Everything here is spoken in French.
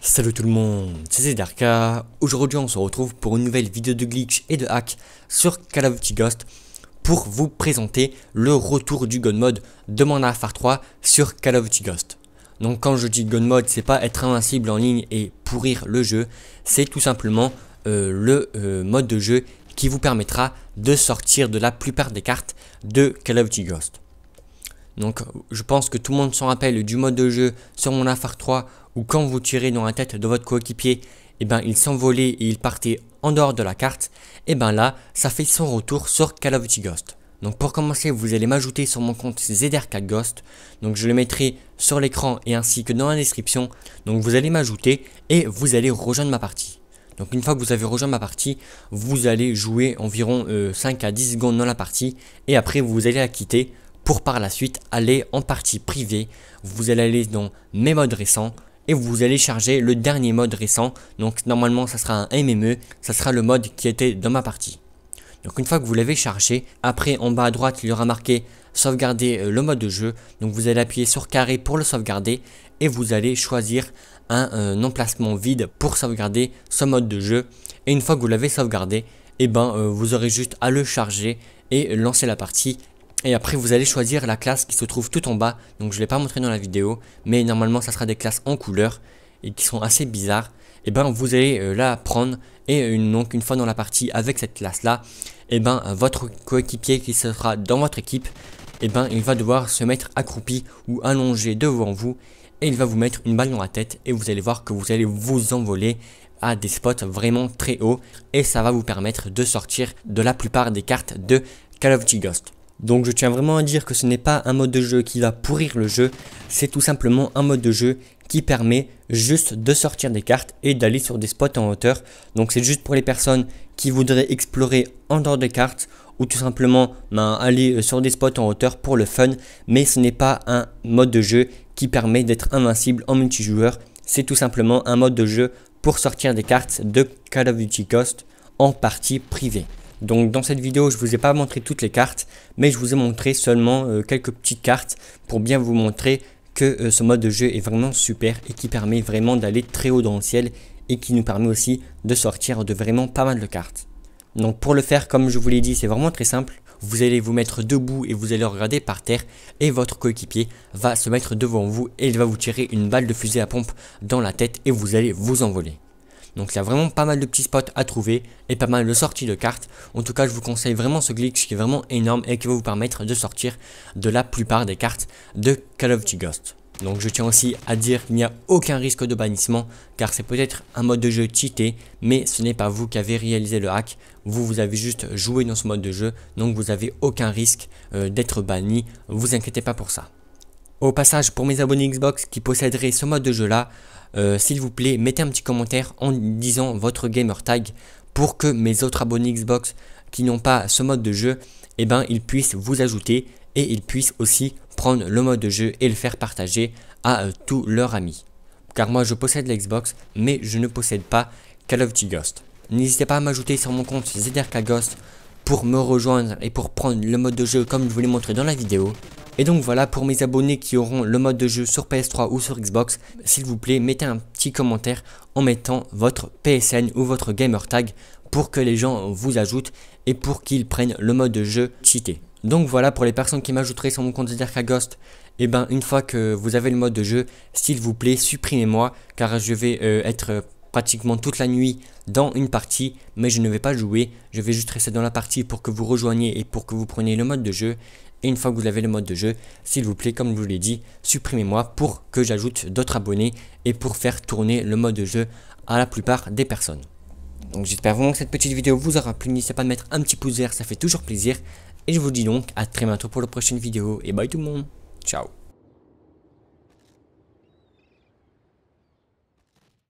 Salut tout le monde, c'est Darka. Aujourd'hui on se retrouve pour une nouvelle vidéo de glitch et de hack sur Call of Duty Ghost pour vous présenter le retour du gun mode de Modern Warfare 3 sur Call of Duty Ghost. Donc quand je dis gun mode, c'est pas être invincible en ligne et le jeu, c'est tout simplement euh, le euh, mode de jeu qui vous permettra de sortir de la plupart des cartes de Call of Duty Ghost. Donc je pense que tout le monde s'en rappelle du mode de jeu sur mon affaire 3 où quand vous tirez dans la tête de votre coéquipier, et eh ben, il s'envolait et il partait en dehors de la carte. Et eh ben là, ça fait son retour sur Call of Duty Ghost. Donc pour commencer, vous allez m'ajouter sur mon compte ZR4Ghost Donc je le mettrai sur l'écran et ainsi que dans la description. Donc vous allez m'ajouter et vous allez rejoindre ma partie. Donc une fois que vous avez rejoint ma partie, vous allez jouer environ 5 euh, à 10 secondes dans la partie et après vous allez la quitter pour par la suite aller en partie privée. Vous allez aller dans mes modes récents et vous allez charger le dernier mode récent. Donc normalement ça sera un MME, ça sera le mode qui était dans ma partie. Donc une fois que vous l'avez chargé, après en bas à droite il y aura marqué sauvegarder euh, le mode de jeu. Donc vous allez appuyer sur carré pour le sauvegarder et vous allez choisir un, euh, emplacement vide pour sauvegarder ce mode de jeu. Et une fois que vous l'avez sauvegardé, eh ben euh, vous aurez juste à le charger et lancer la partie. Et après vous allez choisir la classe qui se trouve tout en bas. Donc je ne l'ai pas montré dans la vidéo, mais normalement ça sera des classes en couleur et qui sont assez bizarres et eh ben vous allez euh, la prendre et euh, une, donc une fois dans la partie avec cette classe là, et eh ben votre coéquipier qui sera dans votre équipe, et eh ben il va devoir se mettre accroupi ou allongé devant vous et il va vous mettre une balle dans la tête et vous allez voir que vous allez vous envoler à des spots vraiment très hauts et ça va vous permettre de sortir de la plupart des cartes de Call of Duty Ghost. Donc je tiens vraiment à dire que ce n'est pas un mode de jeu qui va pourrir le jeu, c'est tout simplement un mode de jeu qui permet juste de sortir des cartes et d'aller sur des spots en hauteur. Donc c'est juste pour les personnes qui voudraient explorer en dehors des cartes ou tout simplement ben, aller euh, sur des spots en hauteur pour le fun. Mais ce n'est pas un mode de jeu qui permet d'être invincible en multijoueur. C'est tout simplement un mode de jeu pour sortir des cartes de Call of Duty cost en partie privée. Donc dans cette vidéo, je vous ai pas montré toutes les cartes, mais je vous ai montré seulement euh, quelques petites cartes pour bien vous montrer que euh, ce mode de jeu est vraiment super et qui permet vraiment d'aller très haut dans le ciel et qui nous permet aussi de sortir de vraiment pas mal de cartes. Donc pour le faire, comme je vous l'ai dit, c'est vraiment très simple. Vous allez vous mettre debout et vous allez regarder par terre et votre coéquipier va se mettre devant vous et il va vous tirer une balle de fusée à pompe dans la tête et vous allez vous envoler. Donc il y a vraiment pas mal de petits spots à trouver et pas mal de sorties de cartes. En tout cas, je vous conseille vraiment ce glitch qui est vraiment énorme et qui va vous permettre de sortir de la plupart des cartes de Call of Duty Ghost. Donc je tiens aussi à dire qu'il n'y a aucun risque de bannissement car c'est peut-être un mode de jeu cheaté mais ce n'est pas vous qui avez réalisé le hack, vous vous avez juste joué dans ce mode de jeu donc vous n'avez aucun risque euh, d'être banni, vous inquiétez pas pour ça. Au passage, pour mes abonnés Xbox qui posséderaient ce mode de jeu là, euh, s'il vous plaît, mettez un petit commentaire en disant votre gamer tag pour que mes autres abonnés Xbox qui n'ont pas ce mode de jeu, eh ben, ils puissent vous ajouter et ils puissent aussi prendre le mode de jeu et le faire partager à euh, tous leurs amis. Car moi je possède l'xbox mais je ne possède pas Call of Duty Ghost. N'hésitez pas à m'ajouter sur mon compte ZRK Ghost pour me rejoindre et pour prendre le mode de jeu comme je vous l'ai montré dans la vidéo. Et donc voilà, pour mes abonnés qui auront le mode de jeu sur PS3 ou sur Xbox, s'il vous plaît, mettez un petit commentaire en mettant votre PSN ou votre gamer tag pour que les gens vous ajoutent et pour qu'ils prennent le mode de jeu cheaté. Donc voilà, pour les personnes qui m'ajouteraient sur mon compte Derka Ghost, et eh bien ben une fois que vous avez le mode de jeu, s'il vous plaît, supprimez-moi car je vais euh, être euh, pratiquement toute la nuit dans une partie, mais je ne vais pas jouer, je vais juste rester dans la partie pour que vous rejoigniez et pour que vous preniez le mode de jeu, et une fois que vous avez le mode de jeu, s'il vous plaît, comme je vous l'ai dit, supprimez-moi pour que j'ajoute d'autres abonnés et pour faire tourner le mode de jeu à la plupart des personnes. Donc j'espère vraiment que cette petite vidéo vous aura plu. N'hésitez pas à mettre un petit pouce vert, ça fait toujours plaisir. Et je vous dis donc à très bientôt pour la prochaine vidéo. Et bye tout le monde. Ciao.